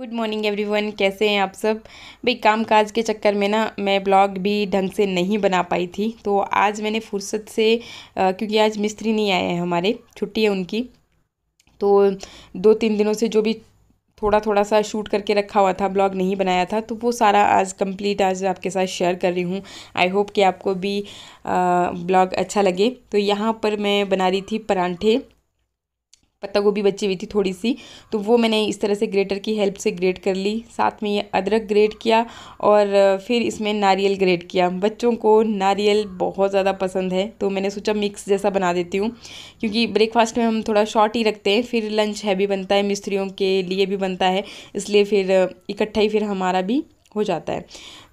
Good morning everyone कैसे हैं आप सब भाई काम काज के चक्कर में ना मैं ब्लॉग भी ढंग से नहीं बना पाई थी तो आज मैंने फुर्सत से आ, क्योंकि आज मिस्त्री नहीं आए हैं हमारे छुट्टी है उनकी तो दो तीन दिनों से जो भी थोड़ा थोड़ा सा शूट करके रखा हुआ था ब्लॉग नहीं बनाया था तो वो सारा आज कंप्लीट आज आपके साथ शेयर कर रही हूँ आई होप कि आपको भी ब्लॉग अच्छा लगे तो यहाँ पर मैं बना रही थी परांठे पत्ता गोभी बची हुई थी थोड़ी सी तो वो मैंने इस तरह से ग्रेटर की हेल्प से ग्रेट कर ली साथ में ये अदरक ग्रेट किया और फिर इसमें नारियल ग्रेट किया बच्चों को नारियल बहुत ज़्यादा पसंद है तो मैंने सोचा मिक्स जैसा बना देती हूँ क्योंकि ब्रेकफास्ट में हम थोड़ा शॉर्ट ही रखते हैं फिर लंच हैवी बनता है मिस्त्रियों के लिए भी बनता है इसलिए फिर इकट्ठा ही फिर हमारा भी हो जाता है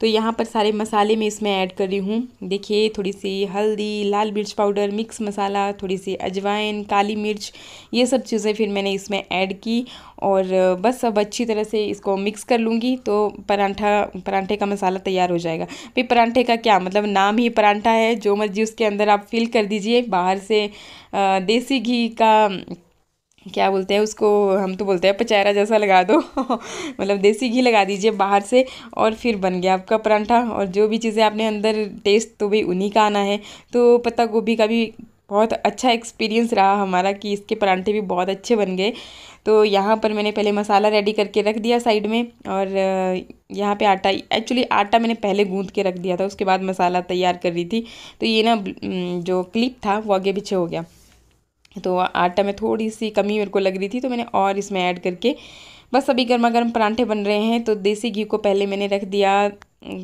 तो यहाँ पर सारे मसाले मैं इसमें ऐड कर रही हूँ देखिए थोड़ी सी हल्दी लाल मिर्च पाउडर मिक्स मसाला थोड़ी सी अजवाइन काली मिर्च ये सब चीज़ें फिर मैंने इसमें ऐड की और बस अब अच्छी तरह से इसको मिक्स कर लूँगी तो परांठा परांठे का मसाला तैयार हो जाएगा भाई परांठे का क्या मतलब नाम ही परांठा है जो मर्जी उसके अंदर आप फिल कर दीजिए बाहर से देसी घी का क्या बोलते हैं उसको हम तो बोलते हैं पचहरा जैसा लगा दो मतलब देसी घी लगा दीजिए बाहर से और फिर बन गया आपका परांठा और जो भी चीज़ें आपने अंदर टेस्ट तो भाई उन्हीं का आना है तो पत्ता गोभी का भी बहुत अच्छा एक्सपीरियंस रहा हमारा कि इसके परांठे भी बहुत अच्छे बन गए तो यहाँ पर मैंने पहले मसाला रेडी करके रख दिया साइड में और यहाँ पे आटा एक्चुअली आटा मैंने पहले गूंद के रख दिया था उसके बाद मसाला तैयार कर रही थी तो ये ना जो क्लिप था वो आगे पीछे हो गया तो आटा में थोड़ी सी कमी मेरे को लग रही थी तो मैंने और इसमें ऐड करके बस अभी गर्मा गर्म परांठे बन रहे हैं तो देसी घी को पहले मैंने रख दिया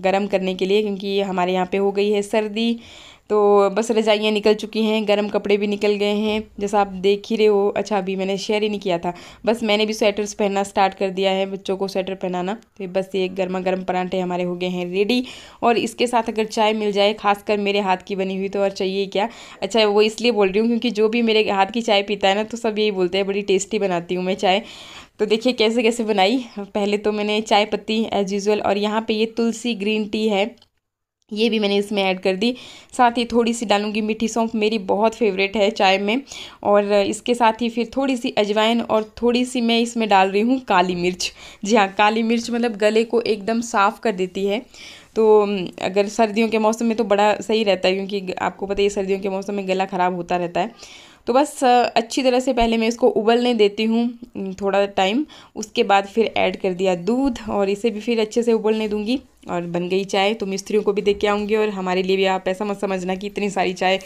गर्म करने के लिए क्योंकि हमारे यहाँ पे हो गई है सर्दी तो बस रजाइयाँ निकल चुकी हैं गर्म कपड़े भी निकल गए हैं जैसा आप देख ही रहे हो अच्छा अभी मैंने शेयर ही नहीं किया था बस मैंने भी स्वेटर्स पहनना स्टार्ट कर दिया है बच्चों को स्वेटर पहनाना तो बस ये गर्मा गर्म परांठे हमारे हो गए हैं रेडी और इसके साथ अगर चाय मिल जाए खासकर मेरे हाथ की बनी हुई तो और चाहिए क्या अच्छा वो इसलिए बोल रही हूँ क्योंकि जो भी मेरे हाथ की चाय पीता है ना तो सब यही बोलते हैं बड़ी टेस्टी बनाती हूँ मैं चाय तो देखिए कैसे कैसे बनाई पहले तो मैंने चाय पत्ती एज यूज़ुअल और यहाँ पे ये तुलसी ग्रीन टी है ये भी मैंने इसमें ऐड कर दी साथ ही थोड़ी सी डालूंगी मीठी सौंफ मेरी बहुत फेवरेट है चाय में और इसके साथ ही फिर थोड़ी सी अजवाइन और थोड़ी सी मैं इसमें डाल रही हूँ काली मिर्च जी हाँ काली मिर्च मतलब गले को एकदम साफ़ कर देती है तो अगर सर्दियों के मौसम में तो बड़ा सही रहता है क्योंकि आपको पता है सर्दियों के मौसम में गला ख़राब होता रहता है तो बस अच्छी तरह से पहले मैं इसको उबलने देती हूँ थोड़ा टाइम उसके बाद फिर ऐड कर दिया दूध और इसे भी फिर अच्छे से उबलने दूँगी और बन गई चाय तो मिस्त्रियों को भी देख के आऊँगी और हमारे लिए भी आप ऐसा मत समझना कि इतनी सारी चाय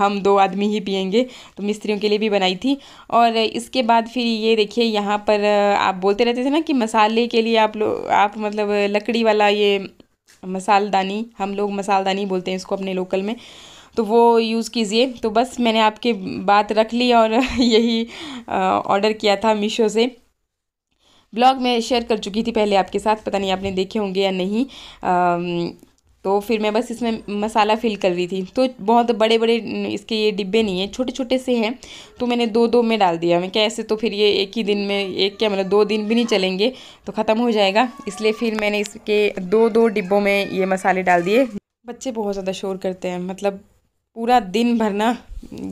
हम दो आदमी ही पियेंगे तो मिस्त्रियों के लिए भी बनाई थी और इसके बाद फिर ये देखिए यहाँ पर आप बोलते रहते थे ना कि मसाले के लिए आप लोग आप मतलब लकड़ी वाला ये मसालदानी हम लोग मसालदानी बोलते हैं इसको अपने लोकल में तो वो यूज़ कीजिए तो बस मैंने आपकी बात रख ली और यही ऑर्डर किया था मीशो से ब्लॉग मैं शेयर कर चुकी थी पहले आपके साथ पता नहीं आपने देखे होंगे या नहीं आ, तो फिर मैं बस इसमें मसाला फिल कर रही थी तो बहुत बड़े बड़े इसके ये डिब्बे नहीं हैं छोटे छोटे से हैं तो मैंने दो दो में डाल दिया मैं क्या ऐसे तो फिर ये एक ही दिन में एक क्या मतलब दो दिन भी नहीं चलेंगे तो ख़त्म हो जाएगा इसलिए फिर मैंने इसके दो दो डिब्बों में ये मसाले डाल दिए बच्चे बहुत ज़्यादा शोर करते हैं मतलब पूरा दिन भर ना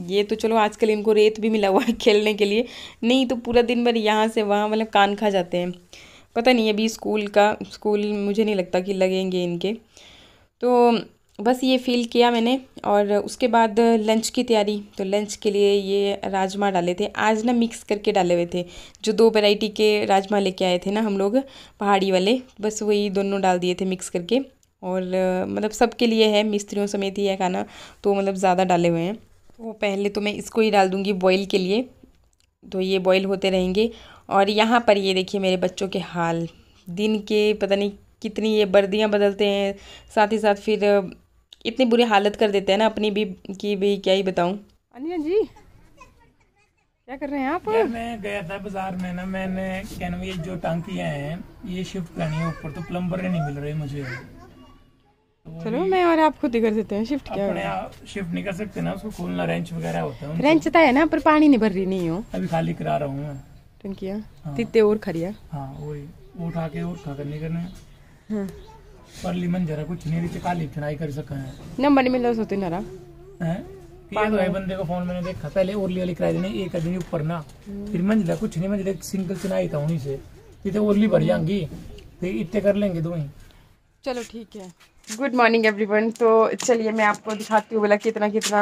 ये तो चलो आजकल इनको रेत भी मिला हुआ है खेलने के लिए नहीं तो पूरा दिन भर यहाँ से वहाँ मतलब कान खा जाते हैं पता नहीं अभी स्कूल का स्कूल मुझे नहीं लगता कि लगेंगे इनके तो बस ये फील किया मैंने और उसके बाद लंच की तैयारी तो लंच के लिए ये राजमा डाले थे आज ना मिक्स करके डाले हुए थे जो दो वेराइटी के राजमा लेके आए थे ना हम लोग पहाड़ी वाले बस वही दोनों डाल दिए थे मिक्स करके और मतलब सबके लिए है मिस्त्रियों समेत ही है खाना तो मतलब ज़्यादा डाले हुए हैं तो पहले तो मैं इसको ही डाल दूँगी बॉईल के लिए तो ये बॉईल होते रहेंगे और यहाँ पर ये देखिए मेरे बच्चों के हाल दिन के पता नहीं कितनी ये वर्दियाँ बदलते हैं साथ ही साथ फिर इतनी बुरी हालत कर देते हैं ना अपनी भी कि भाई क्या ही बताऊँ अनिया जी क्या कर रहे हैं आप मैं गया था बाजार में ना मैंने कहना ये जो टांकियाँ हैं ये शिफ्ट करनी है ऊपर तो प्लम्बर नहीं मिल रहे मुझे चलो मैं और आप खुद ही कर देते हैं शिफ्ट क्या अपने शिफ्ट नहीं कर सकते ना उसको खोलना रेंच वगैरह होता है रेंच तो है ना पर पानी नहीं भर रही नहीं हो अभी खाली करा रहा हूँ टंकिया हाँ। तिते और खरिया हाँ, उठा के और खा कर नहीं करना हाँ। पर लिमन जरा कुछ नहीं रही खाली चढ़ाई कर सका है नंबर मिल रहा सोते नरा तो बंदे को फोन मैंने देखा पहले ओरली वाली कराई देने एक आदमी ऊपर ना हम्म। फिर मंजिला कुछ नहीं मंजिला सिंगल चिनाई था उन्हीं से इतने तो ओरली भर जाएंगी फिर तो इतने कर लेंगे दो ही चलो ठीक है गुड मॉर्निंग एवरीवन तो चलिए मैं आपको दिखाती हूँ बोला कितना कितना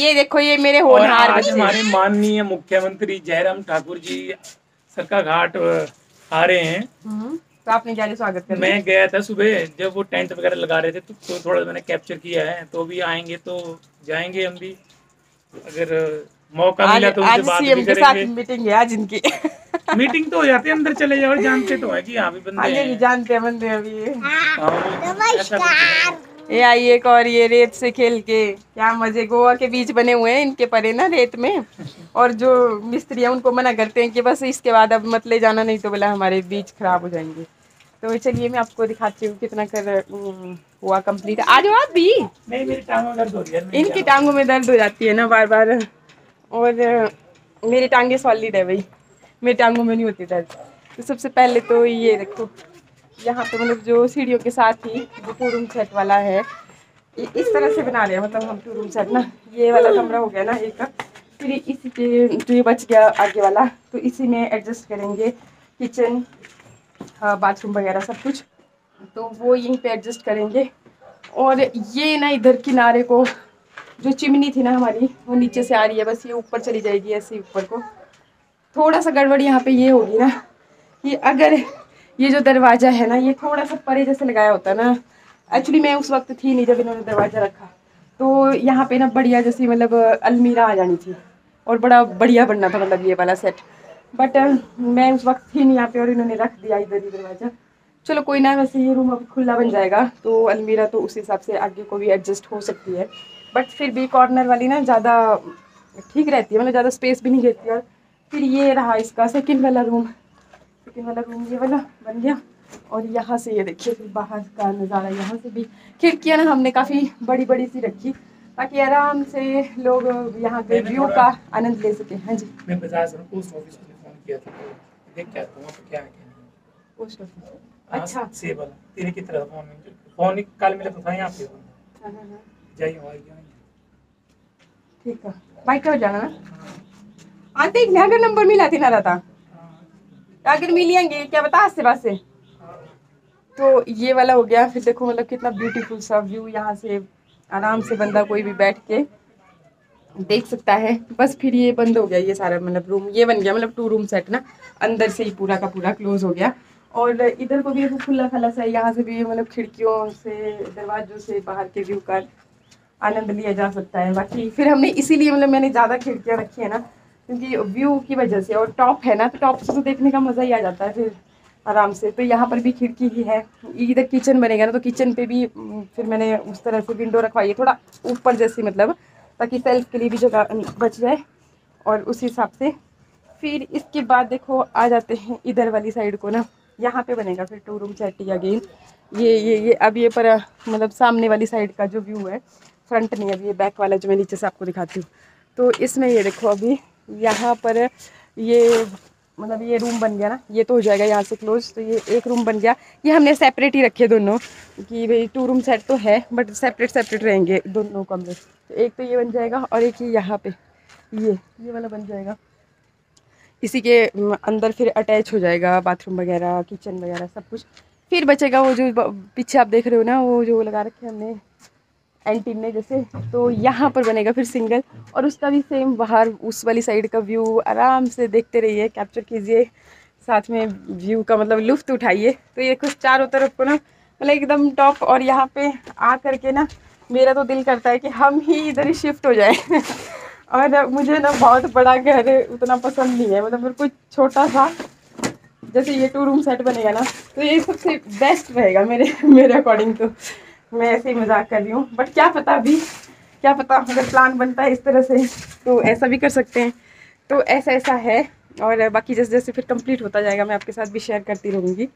ये देखो ये मेरे होनहार आज हमारे माननीय मुख्यमंत्री जयराम ठाकुर जी सरका घाट आ रहे हैं हम्म। तो आपने क्या स्वागत किया मैं गया था सुबह जब वो टेंट वगैरह लगा रहे थे तो, तो थोड़ा मैंने कैप्चर किया है तो भी आएंगे तो जाएंगे हम भी अगर मौका मिला तो आज सीएम के साथ मीटिंग है आज इनकी मीटिंग तो हो जाती है अंदर चले जाओ जानते तो है कि यहाँ भी बंदे ये हाँ हाँ जानते हैं बंदे अभी ये हाँ, आइए एक और ये रेत से खेल के क्या मजे गोवा के बीच बने हुए हैं इनके परे ना रेत में और जो मिस्त्री है उनको मना करते हैं कि बस इसके बाद अब मत ले जाना नहीं तो बोला हमारे बीच खराब हो जाएंगे तो चलिए मैं आपको दिखाती हूँ कितना कर हुआ कंप्लीट आज आप भी नहीं मेरी टांगों में दर्द हो रही है इनकी टांगों में दर्द हो जाती है ना बार बार और मेरी टांगे सॉलिड है भाई मेरी टांगों में नहीं होती दर्द तो सबसे पहले तो ये देखो यहाँ पे मतलब जो सीढ़ियों के साथ ही जो टू रूम सेट वाला है इस तरह से बना रहे हैं मतलब हम टू रूम सेट ना ये वाला कमरा हो गया ना एक का फिर इसी के जो ये बच गया आगे वाला तो इसी में एडजस्ट करेंगे किचन बाथरूम हाँ, वगैरह सब कुछ तो वो यहीं पे एडजस्ट करेंगे और ये ना इधर किनारे को जो चिमनी थी ना हमारी वो नीचे से आ रही है बस ये ऊपर चली जाएगी ऐसे ऊपर को थोड़ा सा गड़बड़ यहाँ पे ये होगी ना कि अगर ये जो दरवाज़ा है ना ये थोड़ा सा परे जैसे लगाया होता ना एक्चुअली मैं उस वक्त थी नहीं जब इन्होंने दरवाज़ा रखा तो यहाँ पे ना बढ़िया जैसी मतलब अलमीरा आ जानी थी और बड़ा बढ़िया बनना था मतलब ये वाला सेट बट मैं उस वक्त थी नहीं यहाँ पे और इन्होंने रख दिया इधर ही दरवाज़ा चलो कोई ना वैसे ये रूम अभी खुला बन जाएगा तो अलमीरा तो उस हिसाब से आगे को भी एडजस्ट हो सकती है बट फिर भी कॉर्नर वाली ना ज़्यादा ठीक रहती है मतलब ज़्यादा स्पेस भी नहीं घेरती और फिर ये रहा इसका सेकेंड वाला रूम सेकेंड वाला रूम ये वाला बन गया और यहाँ से ये देखिए फिर बाहर का नज़ारा यहाँ से भी खिड़कियाँ ना हमने काफ़ी बड़ी बड़ी सी रखी ताकि आराम से लोग यहाँ के व्यू का आनंद ले सके हाँ जी मैं तो पोस्ट ऑफिस हाँ, अच्छा सेवा तेरे की तरह फ़ोन फ़ोन कल मिला तो था यहाँ पे हाँ हाँ, हाँ। ठीक आहे जाना ना हाँ एक अगर नंबर मिला थी ना रहता अगर हाँ। मिलेंगे क्या बता आसे पास तो ये वाला हो गया फिर देखो मतलब कितना ब्यूटीफुल सा व्यू यहाँ से आराम से बंदा कोई भी बैठ के देख सकता है बस फिर ये बंद हो गया ये सारा मतलब रूम ये बन गया मतलब टू रूम सेट ना अंदर से ही पूरा का पूरा क्लोज हो गया और इधर को भी खुला खला सा है यहाँ से भी मतलब खिड़कियों से दरवाजों से बाहर के व्यू का आनंद लिया जा सकता है बाकी फिर हमने इसीलिए मतलब मैंने ज़्यादा खिड़कियाँ रखी है ना क्योंकि व्यू की वजह से और टॉप है ना तो टॉप से तो देखने का मज़ा ही आ जाता है फिर आराम से तो यहाँ पर भी खिड़की ही है इधर किचन बनेगा ना तो किचन पे भी फिर मैंने उस तरह से विंडो रखवाई है थोड़ा ऊपर जैसी मतलब ताकि सेल्फ के लिए भी जगह बच जाए और उस हिसाब से फिर इसके बाद देखो आ जाते हैं इधर वाली साइड को ना यहाँ पे बनेगा फिर टू रूम चैटी अगेन ये ये ये अब ये पर मतलब सामने वाली साइड का जो व्यू है फ्रंट नहीं अभी ये बैक वाला जो मैं नीचे से आपको दिखाती हूँ तो इसमें ये देखो अभी यहाँ पर ये मतलब ये रूम बन गया ना ये तो हो जाएगा यहाँ से क्लोज तो ये एक रूम बन गया ये हमने सेपरेट ही रखे दोनों कि भाई टू रूम सेट तो है बट सेपरेट सेपरेट रहेंगे दोनों कमरे तो एक तो ये बन जाएगा और एक ये यहाँ पे ये ये वाला बन जाएगा इसी के अंदर फिर अटैच हो जाएगा बाथरूम वगैरह किचन वगैरह सब कुछ फिर बचेगा वो जो पीछे आप देख रहे हो ना वो जो लगा रखे हमने एंटीन में जैसे तो यहाँ पर बनेगा फिर सिंगल और उसका भी सेम बाहर उस वाली साइड का व्यू आराम से देखते रहिए कैप्चर कीजिए साथ में व्यू का मतलब लुफ्त उठाइए तो ये कुछ चारों तरफ को ना मतलब एकदम टॉप और यहाँ पे आ करके ना मेरा तो दिल करता है कि हम ही इधर ही शिफ्ट हो जाए और मुझे ना बहुत बड़ा घर उतना पसंद नहीं है मतलब मेरे कुछ छोटा सा जैसे ये टू रूम सेट बनेगा ना तो ये सबसे बेस्ट रहेगा मेरे मेरे अकॉर्डिंग तो मैं ऐसे ही मजाक कर रही हूँ बट क्या पता अभी क्या पता अगर प्लान बनता है इस तरह से तो ऐसा भी कर सकते हैं तो ऐसा ऐसा है और बाकी जैसे जैसे फिर कंप्लीट होता जाएगा मैं आपके साथ भी शेयर करती रहूँगी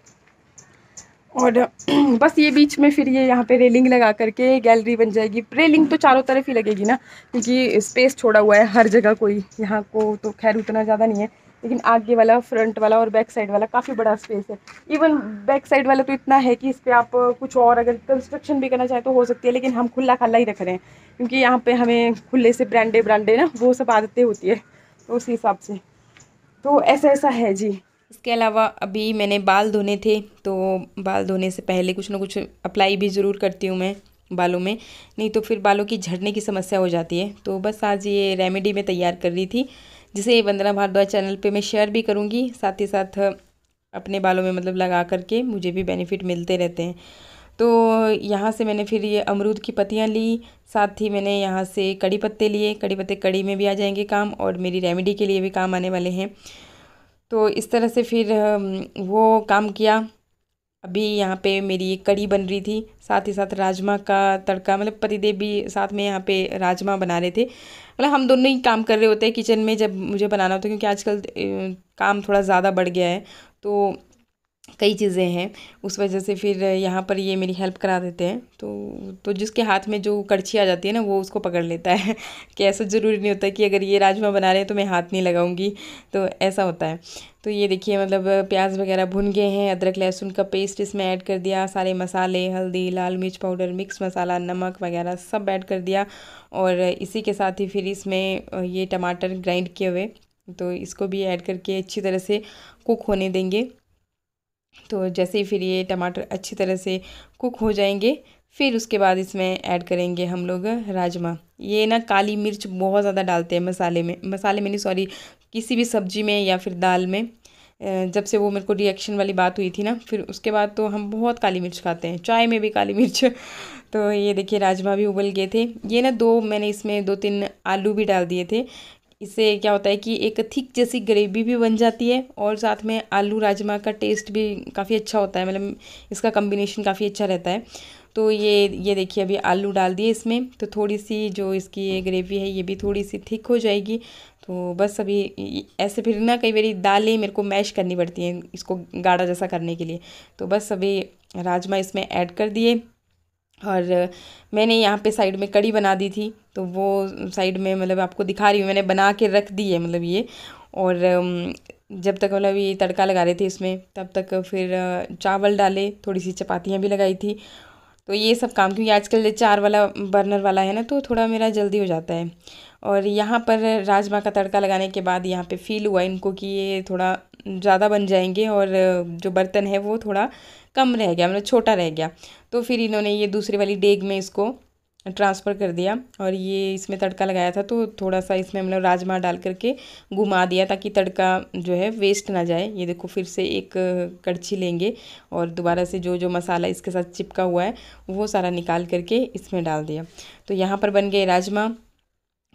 और बस ये बीच में फिर ये यहाँ पे रेलिंग लगा करके गैलरी बन जाएगी रेलिंग तो चारों तरफ ही लगेगी ना क्योंकि स्पेस छोड़ा हुआ है हर जगह कोई यहाँ को तो खैर उतना ज़्यादा नहीं है लेकिन आगे वाला फ्रंट वाला और बैक साइड वाला काफ़ी बड़ा स्पेस है इवन बैक साइड वाला तो इतना है कि इस पर आप कुछ और अगर कंस्ट्रक्शन भी करना चाहें तो हो सकती है लेकिन हम खुला खाला ही रख रहे हैं क्योंकि यहाँ पर हमें खुले से ब्रांडे ब्रांडे ना वो सब आदतें होती है तो उसी हिसाब से तो ऐसा ऐसा है जी इसके अलावा अभी मैंने बाल धोने थे तो बाल धोने से पहले कुछ ना कुछ अप्लाई भी ज़रूर करती हूँ मैं बालों में नहीं तो फिर बालों की झड़ने की समस्या हो जाती है तो बस आज ये रेमेडी मैं तैयार कर रही थी जिसे वंदना भारद्वाज चैनल पे मैं शेयर भी करूँगी साथ ही साथ अपने बालों में मतलब लगा करके मुझे भी बेनिफिट मिलते रहते हैं तो यहाँ से मैंने फिर ये अमरूद की पत्तियाँ ली साथ ही मैंने यहाँ से कड़ी पत्ते लिए कड़ी पत्ते कड़ी में भी आ जाएंगे काम और मेरी रेमेडी के लिए भी काम आने वाले हैं तो इस तरह से फिर वो काम किया अभी यहाँ पे मेरी एक कड़ी बन रही थी साथ ही साथ राजमा का तड़का मतलब पतिदेव भी साथ में यहाँ पे राजमा बना रहे थे मतलब हम दोनों ही काम कर रहे होते हैं किचन में जब मुझे बनाना होता है क्योंकि आजकल काम थोड़ा ज़्यादा बढ़ गया है तो कई चीज़ें हैं उस वजह से फिर यहाँ पर ये मेरी हेल्प करा देते हैं तो तो जिसके हाथ में जो कड़छी आ जाती है ना वो उसको पकड़ लेता है कि ऐसा ज़रूरी नहीं होता कि अगर ये राजमा बना रहे हैं तो मैं हाथ नहीं लगाऊंगी तो ऐसा होता है तो ये देखिए मतलब प्याज वगैरह भुन गए हैं अदरक लहसुन का पेस्ट इसमें ऐड कर दिया सारे मसाले हल्दी लाल मिर्च पाउडर मिक्स मसाला नमक वगैरह सब ऐड कर दिया और इसी के साथ ही फिर इसमें ये टमाटर ग्राइंड किए हुए तो इसको भी ऐड करके अच्छी तरह से कुक होने देंगे तो जैसे ही फिर ये टमाटर अच्छी तरह से कुक हो जाएंगे फिर उसके बाद इसमें ऐड करेंगे हम लोग राजमा ये ना काली मिर्च बहुत ज़्यादा डालते हैं मसाले में मसाले में नहीं सॉरी किसी भी सब्जी में या फिर दाल में जब से वो मेरे को रिएक्शन वाली बात हुई थी ना फिर उसके बाद तो हम बहुत काली मिर्च खाते हैं चाय में भी काली मिर्च तो ये देखिए राजमा भी उबल गए थे ये ना दो मैंने इसमें दो तीन आलू भी डाल दिए थे इससे क्या होता है कि एक थिक जैसी ग्रेवी भी बन जाती है और साथ में आलू राजमा का टेस्ट भी काफ़ी अच्छा होता है मतलब इसका कम्बिनेशन काफ़ी अच्छा रहता है तो ये ये देखिए अभी आलू डाल दिए इसमें तो थोड़ी सी जो इसकी ये ग्रेवी है ये भी थोड़ी सी थिक हो जाएगी तो बस अभी ऐसे फिर ना कई बार दालें मेरे को मैश करनी पड़ती हैं इसको गाढ़ा जैसा करने के लिए तो बस अभी राजमा इसमें ऐड कर दिए और मैंने यहाँ पे साइड में कड़ी बना दी थी तो वो साइड में मतलब आपको दिखा रही हूँ मैंने बना के रख दी है मतलब ये और जब तक मतलब ये तड़का लगा रहे थे इसमें तब तक फिर चावल डाले थोड़ी सी चपातियाँ भी लगाई थी तो ये सब काम क्योंकि आजकल जो चार वाला बर्नर वाला है ना तो थोड़ा मेरा जल्दी हो जाता है और यहाँ पर राजमा का तड़का लगाने के बाद यहाँ पे फील हुआ इनको कि ये थोड़ा ज़्यादा बन जाएंगे और जो बर्तन है वो थोड़ा कम रह गया मतलब छोटा रह गया तो फिर इन्होंने ये दूसरी वाली डेग में इसको ट्रांसफ़र कर दिया और ये इसमें तड़का लगाया था तो थोड़ा सा इसमें मतलब राजमा डाल करके घुमा दिया ताकि तड़का जो है वेस्ट ना जाए ये देखो फिर से एक कड़छी लेंगे और दोबारा से जो जो मसाला इसके साथ चिपका हुआ है वो सारा निकाल करके इसमें डाल दिया तो यहाँ पर बन गए राजमा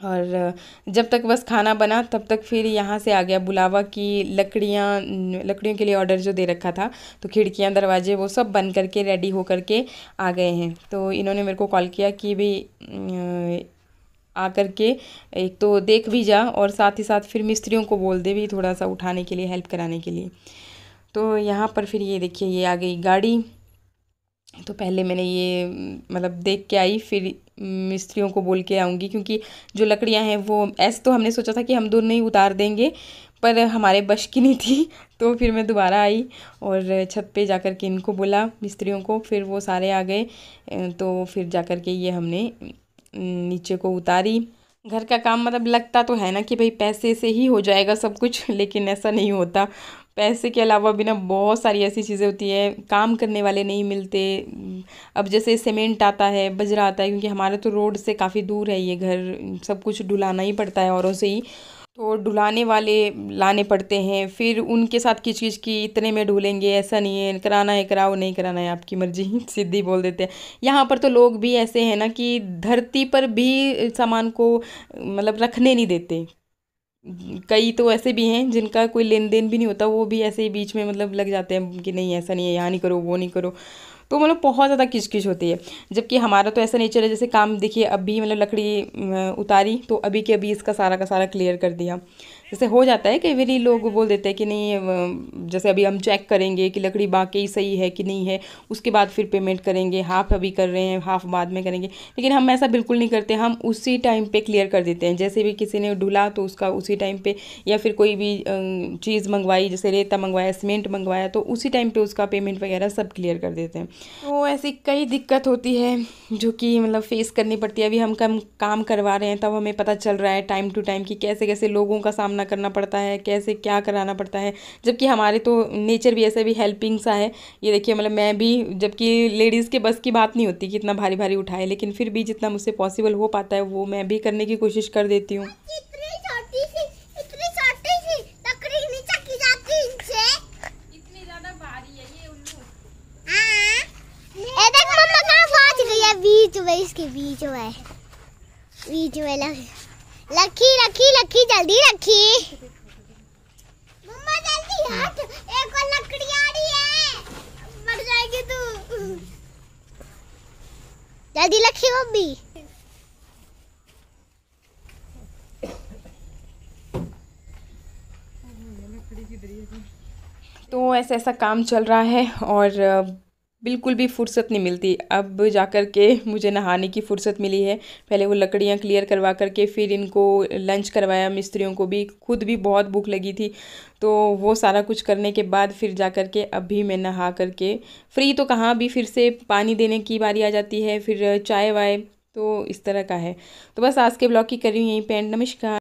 और जब तक बस खाना बना तब तक फिर यहाँ से आ गया बुलावा कि लकड़ियाँ लकड़ियों के लिए ऑर्डर जो दे रखा था तो खिड़कियाँ दरवाजे वो सब बन करके रेडी हो करके आ गए हैं तो इन्होंने मेरे को कॉल किया कि भाई आ कर के एक तो देख भी जा और साथ ही साथ फिर मिस्त्रियों को बोल दे भी थोड़ा सा उठाने के लिए हेल्प कराने के लिए तो यहाँ पर फिर ये देखिए ये आ गई गाड़ी तो पहले मैंने ये मतलब देख के आई फिर मिस्त्रियों को बोल के आऊँगी क्योंकि जो लकड़ियाँ हैं वो ऐसे तो हमने सोचा था कि हम दोनों ही उतार देंगे पर हमारे बश की नहीं थी तो फिर मैं दोबारा आई और छत पे जाकर के इनको बोला मिस्त्रियों को फिर वो सारे आ गए तो फिर जाकर के ये हमने नीचे को उतारी घर का काम मतलब लगता तो है ना कि भाई पैसे से ही हो जाएगा सब कुछ लेकिन ऐसा नहीं होता पैसे के अलावा भी ना बहुत सारी ऐसी चीज़ें होती है काम करने वाले नहीं मिलते अब जैसे सीमेंट आता है बजरा आता है क्योंकि हमारा तो रोड से काफ़ी दूर है ये घर सब कुछ डुलाना ही पड़ता है औरों से ही तो डुलाने वाले लाने पड़ते हैं फिर उनके साथ किच की इतने में ढूलेंगे ऐसा नहीं है कराना है कराओ नहीं कराना है आपकी मर्जी सीधी बोल देते हैं यहाँ पर तो लोग भी ऐसे हैं ना कि धरती पर भी सामान को मतलब रखने नहीं देते कई तो ऐसे भी हैं जिनका कोई लेन देन भी नहीं होता वो भी ऐसे ही बीच में मतलब लग जाते हैं कि नहीं ऐसा नहीं है यहाँ नहीं करो वो नहीं करो तो मतलब बहुत ज़्यादा किचकिच होती है जबकि हमारा तो ऐसा नेचर है जैसे काम देखिए अभी मतलब लकड़ी उतारी तो अभी के अभी इसका सारा का सारा क्लियर कर दिया जैसे हो जाता है कई बार लोग बोल देते हैं कि नहीं जैसे अभी हम चेक करेंगे कि लकड़ी बाकी सही है कि नहीं है उसके बाद फिर पेमेंट करेंगे हाफ अभी कर रहे हैं हाफ बाद में करेंगे लेकिन हम ऐसा बिल्कुल नहीं करते हम उसी टाइम पे क्लियर कर देते हैं जैसे भी किसी ने ढुला तो उसका उसी टाइम पे या फिर कोई भी चीज़ मंगवाई जैसे रेता मंगवाया सीमेंट मंगवाया तो उसी टाइम पर उसका पेमेंट वगैरह सब क्लियर कर देते हैं तो ऐसी कई दिक्कत होती है जो कि मतलब फेस करनी पड़ती है अभी हम कम काम करवा रहे हैं तब हमें पता चल रहा है टाइम टू टाइम कि कैसे कैसे लोगों का सामना करना करना पड़ता है कैसे क्या कराना पड़ता है जबकि हमारे तो नेचर भी ऐसा भी हेल्पिंग सा है ये देखिए मतलब मैं भी जबकि लेडीज़ के बस की बात नहीं होती कि इतना भारी भारी उठाए लेकिन फिर भी जितना मुझसे पॉसिबल हो पाता है वो मैं भी करने की कोशिश कर देती हूँ हाँ। मतलब बीच में इसके बीच है बीच में लगे लखी लखी लखी जल्दी रखी मम्मा जल्दी हट एक और लकड़ी आ रही है मर जाएगी तू जल्दी लखी मम्मी तो ऐसा ऐसा काम चल रहा है और बिल्कुल भी फुर्सत नहीं मिलती अब जा कर के मुझे नहाने की फ़ुर्सत मिली है पहले वो लकड़ियाँ क्लियर करवा करके फिर इनको लंच करवाया मिस्त्रियों को भी खुद भी बहुत भूख लगी थी तो वो सारा कुछ करने के बाद फिर जा कर के अभी मैं नहा करके फ्री तो कहाँ भी फिर से पानी देने की बारी आ जाती है फिर चाय वाय तो इस तरह का है तो बस आज के ब्लॉग की कर रही हूँ यहीं पेंट नमस्कार